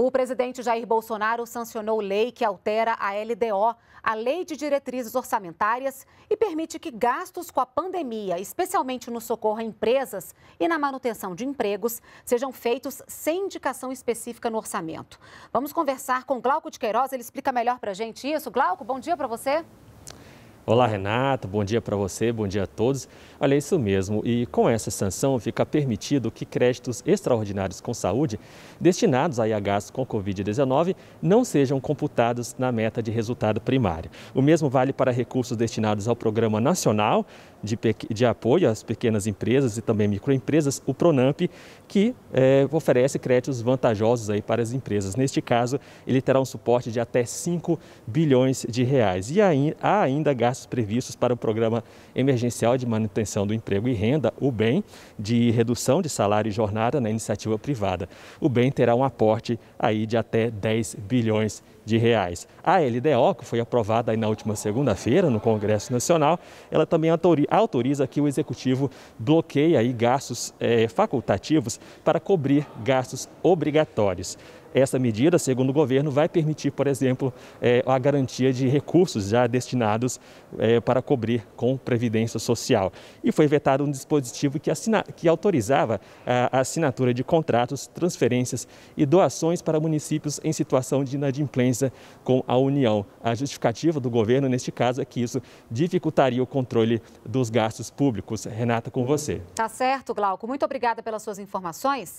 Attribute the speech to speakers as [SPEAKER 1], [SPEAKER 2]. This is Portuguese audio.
[SPEAKER 1] O presidente Jair Bolsonaro sancionou lei que altera a LDO, a Lei de Diretrizes Orçamentárias, e permite que gastos com a pandemia, especialmente no socorro a empresas e na manutenção de empregos, sejam feitos sem indicação específica no orçamento. Vamos conversar com Glauco de Queiroz, ele explica melhor para a gente isso. Glauco, bom dia para você.
[SPEAKER 2] Olá, Renato. Bom dia para você, bom dia a todos. Olha, é isso mesmo. E com essa sanção fica permitido que créditos extraordinários com saúde destinados a IHs com Covid-19 não sejam computados na meta de resultado primário. O mesmo vale para recursos destinados ao Programa Nacional de, de Apoio às Pequenas Empresas e também Microempresas, o PRONAMP, que é, oferece créditos vantajosos aí para as empresas. Neste caso, ele terá um suporte de até 5 bilhões de reais. E há ainda gastos gastos previstos para o Programa Emergencial de Manutenção do Emprego e Renda, o BEM, de redução de salário e jornada na iniciativa privada. O BEM terá um aporte aí de até 10 bilhões de reais. A LDO, que foi aprovada na última segunda-feira no Congresso Nacional, ela também autoriza que o Executivo bloqueie aí gastos é, facultativos para cobrir gastos obrigatórios. Essa medida, segundo o governo, vai permitir, por exemplo, é, a garantia de recursos já destinados é, para cobrir com previdência social. E foi vetado um dispositivo que, assina, que autorizava a, a assinatura de contratos, transferências e doações para municípios em situação de inadimplência com a União. A justificativa do governo, neste caso, é que isso dificultaria o controle dos gastos públicos. Renata, com você.
[SPEAKER 1] Tá certo, Glauco. Muito obrigada pelas suas informações.